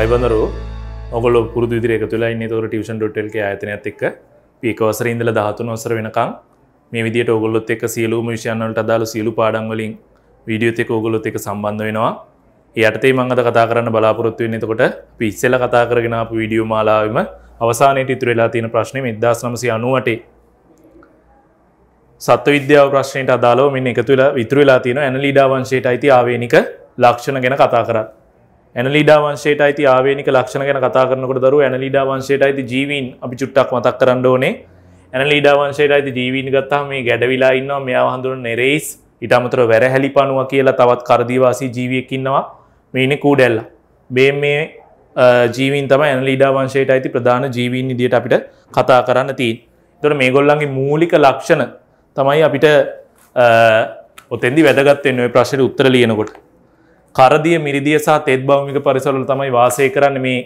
අයිබඳරු ඔගොල පුරදු විදිරක තුළ ඉන්න තොර ටියෂන් ඩොටල්ක ඇතනයක් එක්ක පිකවසර ඉඳල දහතු නොසර වෙනකං මේ විදිට ඔගොලොත් එක් සියලූම විෂයන්නලට අදාළ සියලු පාඩංවලින් වීඩියෝතෙක ඔගොලොත් එක සම්බන්ධ වෙනවා යටතේ මංගත කතා කරන්න බලාපොරොත්තු වෙන්නතකොට පිස්සල කතා කරගෙනපු විඩියෝ මාලාවම අවසානයට ඉතුරලා තියෙන ප්‍රශ්නය ඉදස් නමසි අනුවටේ සත්ව විද්‍යාව ප්‍රශ්නයට අදාලෝ මෙන්න එකතුළ විතුරලා තියෙන ඇන ලීඩාවංශයට අයිති ආවේනික ලක්ෂණ ගැන කතා කරත් ඇනලිඩා වංශයට අයිති ආවේනික ලක්ෂණ ගැන කතා කරනකට දරු ඇනලිඩා වංශයට අයිති ජීවීන් අපි චුට්ටක් මතක් කරන්න ඕනේ ඇනලිඩා වංශයට අයිති ජීවීන් ගත්තාම මේ ගැඩවිලා ඉන්නවා මෙයා හඳුන නෙරෙයිස් ඊට අමතරව වැරහැලි පණුව කියලා තවත් කරදිවාසී ජීවියෙක් ඉන්නවා මේ ඉන්නේ කූඩැල්ලා මේ මේ ජීවීන් තමයි ඇනලිඩා වංශයට අයිති ප්‍රධාන ජීවීන් විදියට අපිට කතා කරන්න තියෙන්නේ. ඒතකොට මේගොල්ලන්ගේ මූලික ලක්ෂණ තමයි අපිට ඔතෙන්දි වැදගත් වෙන්නේ ওই ප්‍රශ්නෙට උත්තර ලියනකොට. කරදිය මිරිදිය සහ තෙත් භෞමික පරිසරවල තමයි වාසය කරන්න මේ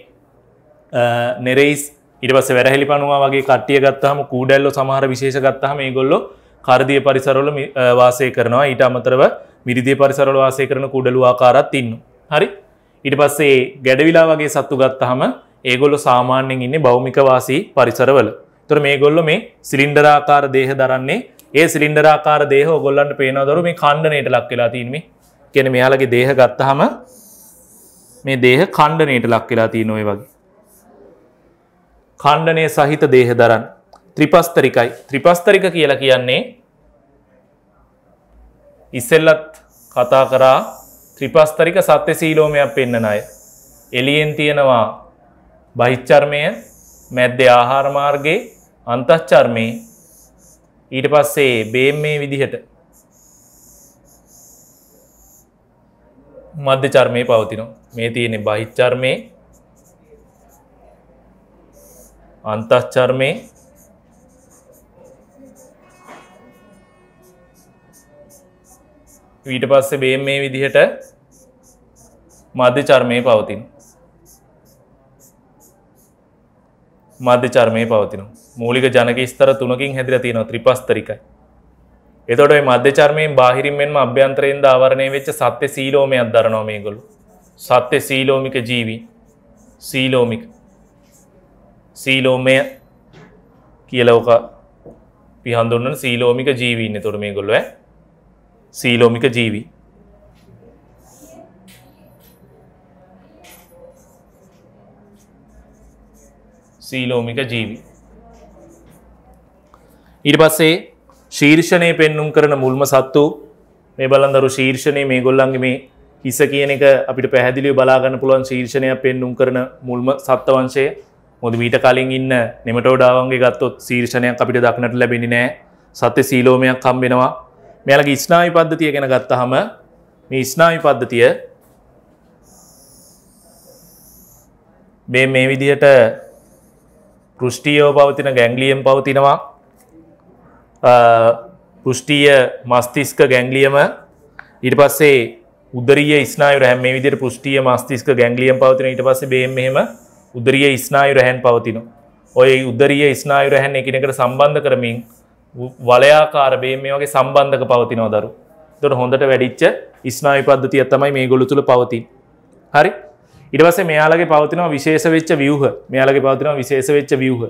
නෙරෙයිස් ඉටවස වැරහෙලි පනවා වගේ කට්ටිය ගත්තහම කූඩැල්ලො සමහර විශේෂ ගත්තහම මේ ගොල්ලො කරදිය පරිසරවල වාසය කරනවා ඊට අමතරව මිරිදිය පරිසරල වාසය කරන කුඩලු ආකාරත් ඉන්න. හරි ඉට පස්සේ ගැඩවිලා වගේ සත්තු ගත්තහම ඒගොල්ලො සාමාන්‍යෙන් ඉන්න බෞමිකවාසී පරිසරවල. තුර මේ ගොල්ලො මේ සිලින්ඩරාකාර දේහ දරන්නේ ඒ සිලින්ඩරාකාර දේහ ගොල්ලන්ට පේනවදරු මේ කණ්ඩනයට ලක් වෙලා තිීමේ කියන මෙයාලගේ දේහ ගත්තහම මේ දේහ කණ්ඩනයට ලක් වෙලා තිය නොය වගේ. කණ්ඩනය සහිත දේහ දරන් ත්‍රිපස්තරිකයි ත්‍රිපස්තරික කියලා කියන්නේ ඉස්සෙල්ලත් කතා කරා ත්‍රිපස්තරික සත්‍ය සීලෝමයක් පෙන්න්න අය. එලියෙන් තියෙනවා බහිච්චර්මය මැද්දේ ආහාරමාර්ගේ අන්තච්චර්මය ඊට පස්සේ බේම් මේ විදිහට මධ්‍ය චර්මය පවතිනවා මේ තියෙන බහිච්චර්මය අන්තච්චර්මය ඊට පස්සේ බේ මේ විදිහට මධ්‍ය චර්මය පවතින මධ්‍ය චර්මය පවතින මූලික ජනක ස්තර තුනකින් හැදිර තියෙනවා ත්‍රිපස්තරිකයි එතොට මධ්‍යචර්මයෙන් බාහිරින් මෙන්ම අභ්‍යන්තරයෙන් ධාවරණය වෙච්ච සත්‍ය සීලෝමයක් දරනෝමයගොලු. සත්‍ය සීලෝමික ජීවී සීලෝමික සීලෝමය කියලවක පිහන්දුන්න සීලෝමික ජීවීන්න තුොර මේ ගොල්ලුව සීලෝමික ජීවී සීලෝමික ජීවී ඉට පස්සේ ශීර්ෂණය පෙන්නුම් කරන මුල්ම සත්තු මේ බලන්දරු ශීර්ෂණය මේ ගොල්ලන්ගේ මේ හිස කියන එක අපිට පැහැදිලිව බලාගන්න පුළුවන් ශීර්ෂණයක් පෙන්නුම් කරන මුල්ම සත්වවංශය මොද මීට කලින් ඉන්න නෙමටෝඩාවන්ගේ ගත්තොත් ශීර්ෂණයක් අපිට දක්නට ලැබෙනි නෑ සත්‍ය සීලෝමයක් හම් වෙනවා මෙයාලගේ ස්නායි පද්ධතිය ගැන ගත්තහම මේ ස්නායි පද්ධතිය මේ මේ විදිහට පෘෂ්ටියෝ පවතින ගැංගලියම් පවතිනවා පෘෂ්ටීය මස්තිස්ක ගැංගලියම ඊට පස්සේ උදරිය ස්නායුර හැම විදිර පෘෂ්ටිය මස්තිස්ක ගැංගලියම් පවතින ඊට පස්සේ බේම් මෙහෙම උදරිය ස්නායුර හැන් පවතින. ඔය උදරිය ස්නායුර හැන් එකනකට සම්බන්ධ කරමින් වලයාකාර බේම් මේ වගේ සම්බන්ධක පවතිනෝ දරු. තොට හොඳට වැඩිච්ච ස්නායු පද්ධතිය තමයි මේ ගොළු තුළ පවතින්. හරි ඉටවස මෙයාලගේ පවතිනවා විශේෂ වෙච්ච වියහ මෙයාලගේ පවතිනවා විශේෂ වෙච්ච වියහ.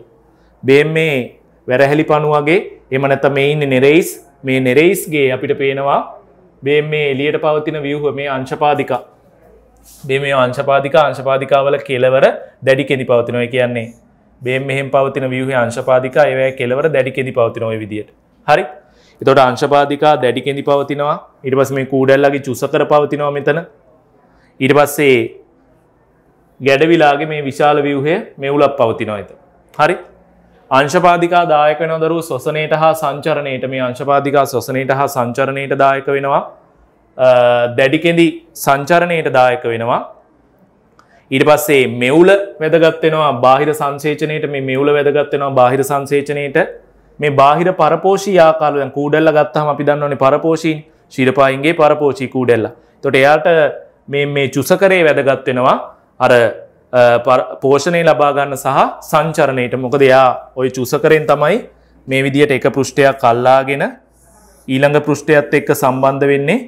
බේම් මේ වැරහැලි පණු වගේ එම නැත මේ ඉන්න නෙරෙයිස් මේ නෙරෙයිස්ගේ අපිට පේනවා බේ මේ එලියට පවතින වියහුව මේ අංශපාදිකා බේ මේ අංශපාදික අංශපාදිකාවල කෙලවර දැඩි කෙදි පවතිනොය කියන්නේ බේ මෙහෙම පවතින වියහ අංශපාදිකා ඒවැ කෙලවර දැඩි කෙදි පවතිනොය විදිට හරි එතොට අංශපාදිකා දැඩි කෙදි පවතිනවා ඉට පස් මේ කූඩැල්ලගේ චුසකර පවතිනවා මෙතන ඉට පස්සේ ගැඩවිලාගේ මේ විශාල වියහය මෙවුලක් පවතිනවා ඇත හරි අංශපාධිකා දායක වෙන දරුව ස්වසනයට හා සංචරණයට මේ අංශපාධිකා ස්වසනයට හා සංචරණයට දායක වෙනවා දැඩිකෙදි සංචරණයට දායක වෙනවා ඊට පස්සේ මෙවුල වැදගත්වෙනවා බාහිර සංසේචනයට මේ මෙවුල වැදගත්වෙනවා බාහිර සංසේචනයට මේ බාහිර පරපෝෂී ආකාලයන් කූඩල්ල ගත්තහම අපි දන්නවනේ පරපෝෂීන් ශිරපායින්ගේ පරපෝෂී කූඩෙල්ල තොට එයාට මේ චුසකරේ වැදගත්වෙනවා අර පෝෂණය ලබාගන්න සහ සංචරණයට මොක දෙයා ඔය චුසකරෙන් තමයි මේ විදියට එක පෘෂ්ටයක් කල්ලාගෙන ඊළඟ පෘෂ්ටයත් එක්ක සම්බන්ධ වෙන්නේ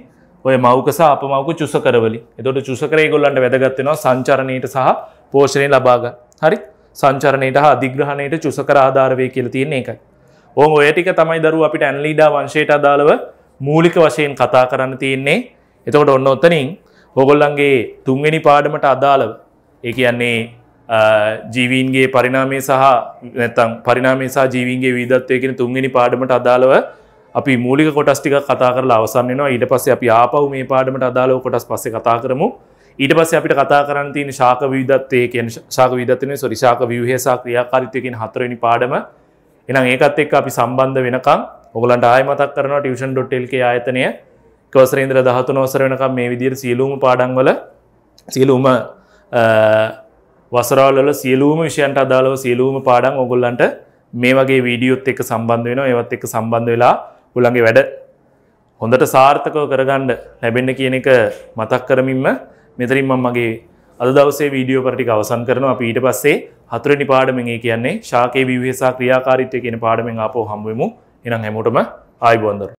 ඔය මෞකස අපමවක චුසකරවලි එතොට චුසකරය ගොල්ලන්ට වැදගත්වෙනවා සංචරණයට සහ පෝෂණය ලබාග හරි සංචරණයට හා දිග්‍රහණයට චුසකර ආධාරවය කියල තියන්නේ එකයි ඕම ඔය ටික තමයි දරු අපිට ඇන්ලීඩා වංශයට අදාළව මූලික වශයෙන් කතා කරන්න තියෙන්නේ එතකොට ඔන්න ඔත්තනින් ඔගොල්ලන්ගේ තුන්වෙනි පාඩමට අදාළව ඒ කියන්නේ ජීවීන්ගේ පරිනාමය සහ නැතම් පරිනාමේ සහ ජීවීන්ගේ වීදත්වය කියෙන තුන්ගනි පාඩමට අදාළව අපි මූලික කොටස්ටික කතා කරලා අවසන්නවා ඊට පස්සේ අපි ආපව් මේ පාඩමට අදාළව කොටස් පස්සේ කතා කරමු ඊට පස්ස අපිට කතා කරන්න තියෙන ශාක විදත්තය කියෙන් ශාක විදත්වය සොරිශාක වියහසා ක්‍රියාකාරිතයකින් හතරනි පාඩම එනම් ඒකත් එක් අපි සම්බන්ධ වෙනකම් ඔගලන්ට ආය මතක් කරන ටියෂන් ඩොට්ටල්ක ආයතනය කවසරේන්ද්‍ර දහතු නොසර වෙනකම් මේ විදිර සියලූම පාඩන්වල සියලූම වසරාවල සියලූම විෂයන්ට අදාළව සියලූම පාඩම් ඔගොල්ලන්ට මේ වගේ වීඩියොත් එක්ක සම්බන්ධ වෙන ඒවත් එක්ක සම්බන්ධ වෙලා උළන්ගේ වැඩ හොඳට සාර්ථකව කරගණ්ඩ ලැබෙන්න කියන එක මතක් කරමින්ම මෙතරින් මං මගේ අද දවසේ වීඩියෝ පටික අවසන් කරනවා අප ඊට පස්සේ හතුරනි පාඩමගේ කියන්නේ ශාකයේ විවහසා ක්‍රියාකාරිත්වය කියන පාඩමෙන් අපෝ හම්බුවමු එනම් හැමෝටම ආයිබෝන්දර